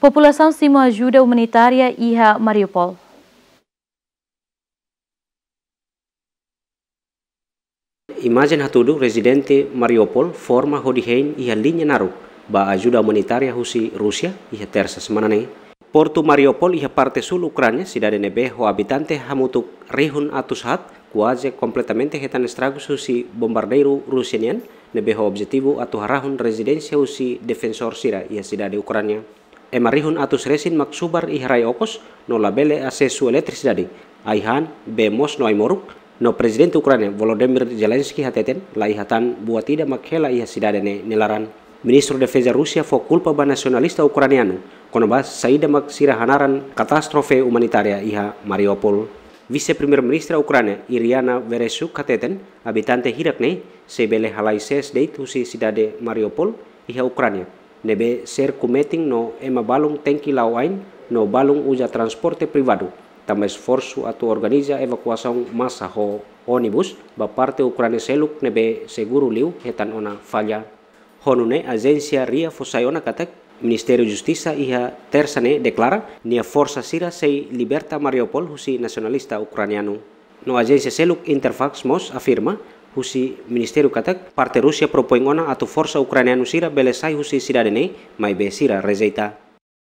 população sima ajuda humanitária e a Mariupol. Imagem hatudu residente Mariupol forma hodihein ia linha naru, ba ajuda humanitária husi Rusia ia terça semana ne. Porto Mariupol ia parte sul Ucrânia, cidade nebe ho habitante hamutuk rihun atus hat, quase completamente retan estragos husi bombardeiro Rusianian nebe ho objetivo atu harahun residência husi defensor sira ia cidade Ucrânia emarihun atus resin maksubar ihrai okos no labele asesu dadi aihan bemos no aimoruk no presiden Ukraina Volodymyr Zelensky hateten laihatan buat tidak makhela ia sidadene nelaran Ministro Defesa Rusia fo culpa ba nacionalista kono konobas saida mak sirahanaran katastrofe humanitaria iha Mariupol. Vice Premier Ministra Ukraina Iriana Veresuk hateten habitante hirakne sebele halai ses date husi sidade Mariupol iha Ukraina nebe ser cometem no ema balung tanki lawain no balung uja transporte privado tama esforço atu organiza evacuação massa ho onibus ba parte ukrane seluk nebe seguru liu hetan ona falha honune agência ria fosaiona katak Ministério de Justiça iha tersane deklara nia forsa sira sei liberta Mariupol husi nasionalista ucraniano. No agensi Seluk Interfax Mos afirma husi ministério katak parte Rusia propõe ona forsa Ukraina ucraniano sira belesai husi sira dene mai sira